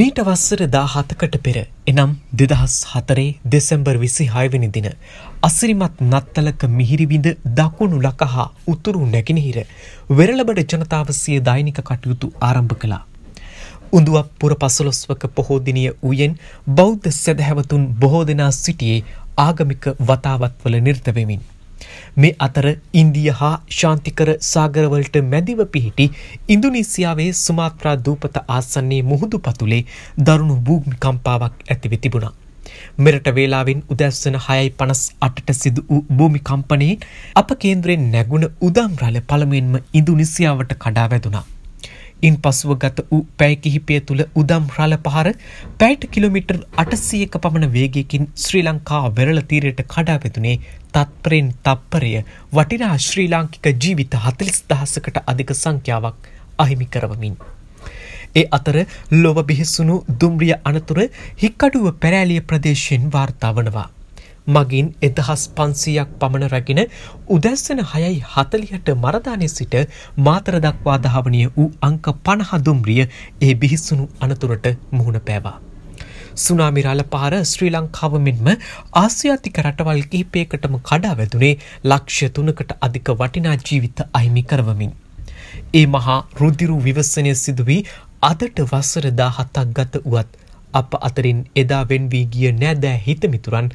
මීට වස්සර දා හතකට පෙර එනම් දෙදහස් හතරේ දෙසැම්බර් විසි හයවනි දින අසිරිමත් නත්තලක මිහිරිවිඳ දකුණු ලකහා උතුරු නැගෙනහිර වෙරලබඩ ජනතාව සිය දෛනික කටයුතු ආරම්භ කළා. උඳුවක් පුර පසලොස්වක පොහෝදිනිය වූයෙන් බෞද්ධ සැදහැවතුන් බොහෝ දෙනා සිටියේ ආගමික වතාවත්වල නිර්තවෙමින්. මේ අතර ඉන්දිය හා ශාන්තිකර සාගරවලට මැදිව පිහිටි ඉන්දුනීසියාවේ සුමාත්‍රා දූපත ආසන්නේ මුහුදු පතුලේ දරුණු භූමිකම්පාවක් ඇතිව තිබුණා. මෙරට වේලාවෙන් උදැස්සන හයයි පනස් අටට සිදු වූ භූමිකම්පනයෙන් අප කේන්ද්‍රයෙන් නැගුණ උදම්රල පළමෙන්ම ඉදුනිසියාවට කඩා වැදුනා. ඉන් පසුව ගත වූ පැය කිහිපය තුළ උදම් රල පහර පැයිට කිලමිටර් අටසියක පමණ වේගයකින් ශ්‍රී ලංකා වෙරල තීරයට කඩාපෙතුනේ තත්පරෙන් තප්පරය වටිනා ශ්‍රී ලාංකික ජීවිත හතලිස් දහසකට අධික සංඛ්‍යාවක් අහිමි කරවමින්. ඒ අතර ලොව බිහිසුණු දුම්රිය අනතුර හික්කඩුව පැරෑලිය ප්‍රදේශයෙන් වාර්තා වනවා. මගින් එදහස් පන්සීයක් පමණ රැගෙන උදැස්සන හයයි හතලිහට මරදානය සිට මාතර දක්වා දහවනය වූ අංක පණහදුම්රිය ඒ බිහිස්සුණු අනතුරට මුහුණ පෑවා. සුනාමිරාල පාර ශ්‍රී ලංකාව මෙන්ම ආසියාතික රටවල් කිහිපයකටම කඩා වැදුනේ ලක්ෂ්‍ය තුනකට අධික වටිනා ජීවිත අහිමි කරවමින්. ඒ මහා රුදිරු විවසනය සිදුවී අදට වසරදා හතක් ගත වුවත් අප අතරින් එදා වෙන්වී ගිය නෑදෑ හිතමිතුරන්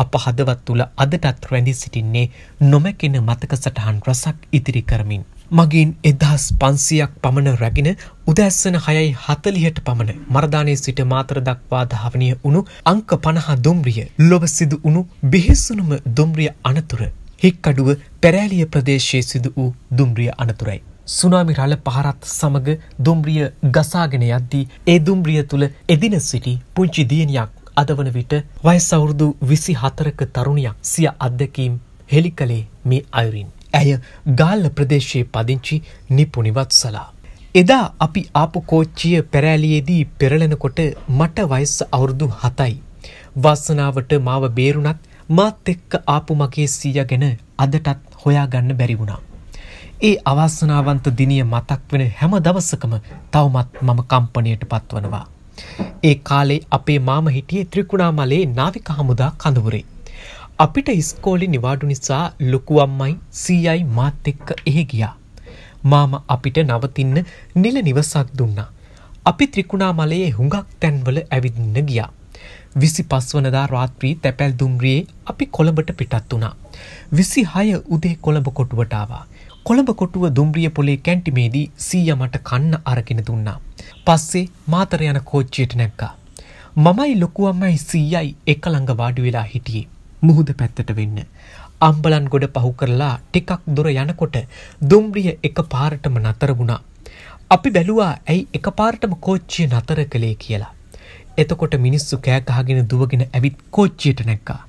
අප හදවත් තුළ අදටත් රැඳී සිටින්නේ නොමැකෙන මතක සටහන් රසක් ඉතිරි කරමින්. මගින් එදහස් පන්සියක් පමණ රැගෙන උදැස්සන හයයි හතලිහට පමණ මරධානය සිට මාතර දක්වා ධාවනය වුණු අංක පණහා දුම්රිය ලොව සිදු වුණු බිහිස්සුනුම දුම්රිය අනතුර හික්කඩුව පැරෑලිය ප්‍රදේශයේ සිදු වූ දුම්රිය අනතුරයි. සුනාමි රල පහරත් සමග දුම්රිය ගසාගෙන යද්දී ඒ දුම්රිය තුළ එදින සිටි පුංචි දියණියක් අද වන විට වයසවුරුදු විසි හතරක තරුණයක් සිය අත්දැකීම් හෙළි කළේ මේ අයුරින්. ඇය ගාල්ල ප්‍රදේශයේ පදිංචි නිපුනිවත් සලා. එදා අපි ආපු කෝච්චිය පැරෑලියේදී පෙරලෙනකොට මට වයස්ස අවුරුදු හතයි. වස්සනාවට මාව බේරුණත් මාත් එක්ක ආපු මගේ සීය ගැන අදටත් හොයාගන්න බැරි වුණා. ඒ අවාසනාවන්ත දිනිය මතක් වෙන හැම දවසකම තවමත් මම කම්පනයට පත්වනවා. ඒ කාලේ අපේ මාම හිටියේ ත්‍රිකුණාමලේ නාවික හමුදා කඳවුරේ. අපිට ඉස්කෝලි නිවාඩු නිසා ලොකුවම්මයි සීයයි මාත් එක්ක එහෙ ගියා. මාම අපිට නවතින්න නිල නිවසක් දුන්නා. අපි ත්‍රිකුණාමලයේ හුඟක් තැන්වල ඇවිදින්න ගියා. විසි පස්වනදා රාත්‍රී තැපැල් දුම්රියේ අපි කොළඹට පිටත් වුණා. විසි හය උදේ කොළඹ කොටුවටාවා. කොළඹ කොටුව දුම්රිය පොලේ කැන්ටිමේදී සීය මට කන්න අරගෙන දුන්නා. පස්සේ මාතර යන කෝච්චියට නැක්කා. මමයි ලොකුවම්මයි සීයයි එක ළඟ වාඩි වෙලා හිටියේ. මුහුද පැත්තට වෙන්න. අම්බලන් ගොඩ පහු කරලා ටිකක් දුර යනකොට දුම්රිය එක පාරටම නතර වුණා. අපි බැලුවා ඇයි එක පාරටම කෝච්චිය නතර කළේ කියලා. එතකොට මිනිස්සු කෑකහගෙන දුවගෙන ඇවිත් කෝච්චියට නැක්කා.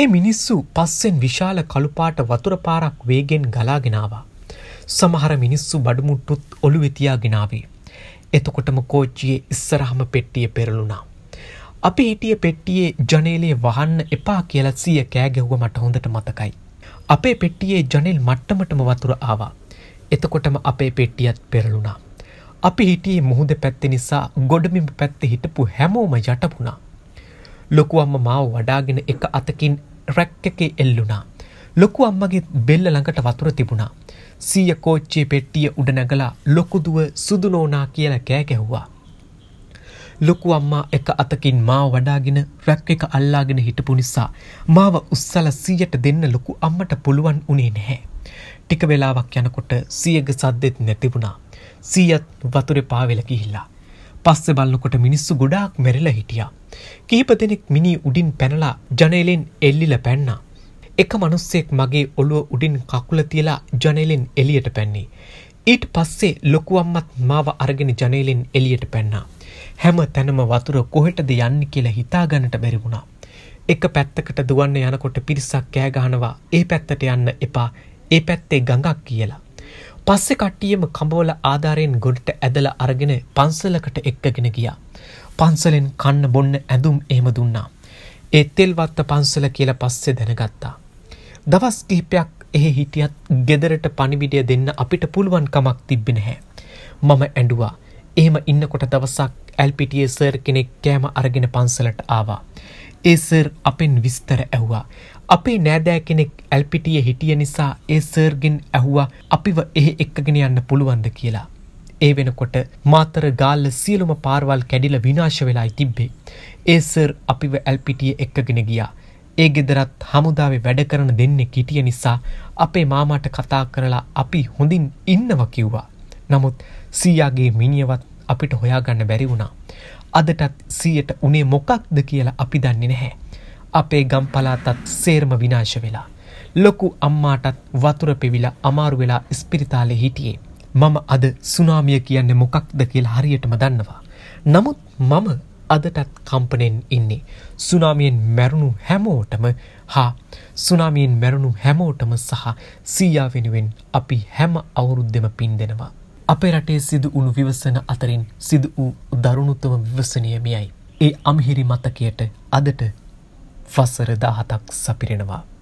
ඒ මිනිස්සු පස්සෙන් විශාල කළුපාට වතුර පාරක් වේගෙන් ගලාගෙනවා. සමහර මිනිස්සු බඩමුට්ටුත් ඔළු වෙතියාගෙනාවේ. එතකොටම කෝච්චියේ ඉස්සරහම පෙට්ටිය පෙරලුණා. අපි හිටිය පෙට්ටියේ ජනේලේ වහන්න එපා කියලා සිය කෑගැව්ව මට හොඳට මතකයි. අපේ පෙට්ටියේ ජනෙල් මට්ටමටම වතුර ආවා. එතකොටම අපේ පෙට්ටියත් පෙරලුණා. අපි හිටියේ මුහුද පැත්ති නිසා ගොඩමිම පැත්ත හිටපු හැමෝම යටපුුණා. ලොකුවම්ම මාව වඩාගෙන එක අතකින් රැක්කකේ එල්ලුණා. ලොකු අම්මගේ බෙල්ල ළඟට වතුර තිබුණා. සීය කෝච්චේ පෙට්ටිය උඩනගලා ලොකුදුව සුදුනෝනා කියල කෑකැහුවා. ලොකු අම්මා එක අතකින් මා වඩාගෙන රැක් එක අල්ලාගෙන හිටපු නිසා මාව උස්සල සීයට දෙන්න ලොකු අම්මට පුළුවන් උනේ නැහැ. ටික වෙලාවක් යනකොට සියග සද්දෙත් නැතිබුණා. සීයත් වතුරෙ පාවෙලකිහිල්ලා. පස්සෙ බල්ලකොට මිනිස්සු ගොඩාක් මෙරල හිටියා. කිහිප දෙනෙක් මිනි උඩින් පැනලා ජනේලෙන් එල්ලිල පැන්නා. එක මනුස්සෙක් මගේ ඔළුව උඩින් කකුල තියලා ජනේලෙන් එලියට පැන්නේ. ඊට පස්සේ ලොකුවම්මත් මාව අරගෙන ජනේලෙන් එලියට පැන්නා. හැම තැනම වතුර කොහෙටද යන්න කියලා හිතාගන්නට බැරි වුණා. එක පැත්තකට දුවන්න යනකොට පිරිසක් කෑගහනවා ඒ පැත්තට යන්න එපා ඒ පැත්තේ ගඟක් කියලා. පස්සෙ කට්ටියම කඹවල ආධාරයෙන් ගොඩට ඇදල අරගෙන පන්සලකට එක්කගෙන ගියා. පන්සලෙන් කන්න බොන්න ඇඳුම් එහෙම දුන්නා. ඒ තෙල්වත්ත පන්සල කියලා පස්සේ දැනගත්තා. දවස් කිහිපයක් එහි හිටියත් ගෙදරට පණිවිඩය දෙන්න අපිට පුළුවන් කමක් තිබෙනහැ. මම ඇඩුවා එහෙම ඉන්නකොට දවසක් ඇල්පිටිය සර් කෙනෙක් කෑම අරගෙන පන්සලට ආවා. ඒසර් අපෙන් විස්තර ඇහ්වා. අපේ නෑදෑ කෙනෙක් ඇල්පිටිය හිටිය නිසා ඒ සර්ගෙන් ඇහුවා අපිව එහ එක්කගෙන යන්න පුළුවන්ද කියලා. ඒ වෙනකොට මාතර ගාල්ල සියලුම පාර්වල් කැඩිල විනාශ වෙලායි තිබ්බේ. ඒසර් අපිව ඇල්පිටිය එක්කගෙන ගියා. ඒ ගෙදරත් හමුදාව වැඩ කරන දෙන්නේ කිටිය නිසා අපේ මාමට කතා කරලා අපි හොඳින් ඉන්නව කිව්වා. නමුත් සීයාගේ මිනිියවත් අපිට හොයාගන්න බැරි වුණා. අදටත් සීයට උනේ මොකක්ද කියලා අපි දන්නේ නැහැ. අපේ ගම්පලාතත් සේර්ම විනාශ වෙලා. ලොකු අම්මාටත් වතුර පෙවිලා අමාරු වෙලා ස්පිරිතාලෙ හිටියේ. මම අද සුනාමිය කියන්න මොකක්ද කියලා හරියටම දන්නවා. නමුත් මම අදටත් කම්පනෙන් ඉන්නේ. සුනාමියෙන් මැරුණු හැමෝටම හා සුනාමියෙන් මැරුණු හැමෝටම සහ සීයා වෙනුවෙන් අපි හැම අවුරුද්දෙම පින් දෙෙනවා. අපේ රටේ සිදු වුණු විවසන අතරින් සිදු වූ දරුණුත්තම විවසනයමියයි. ඒ අමහිරි මතකයට අදට වසර දාහතක් සපිරෙනවා.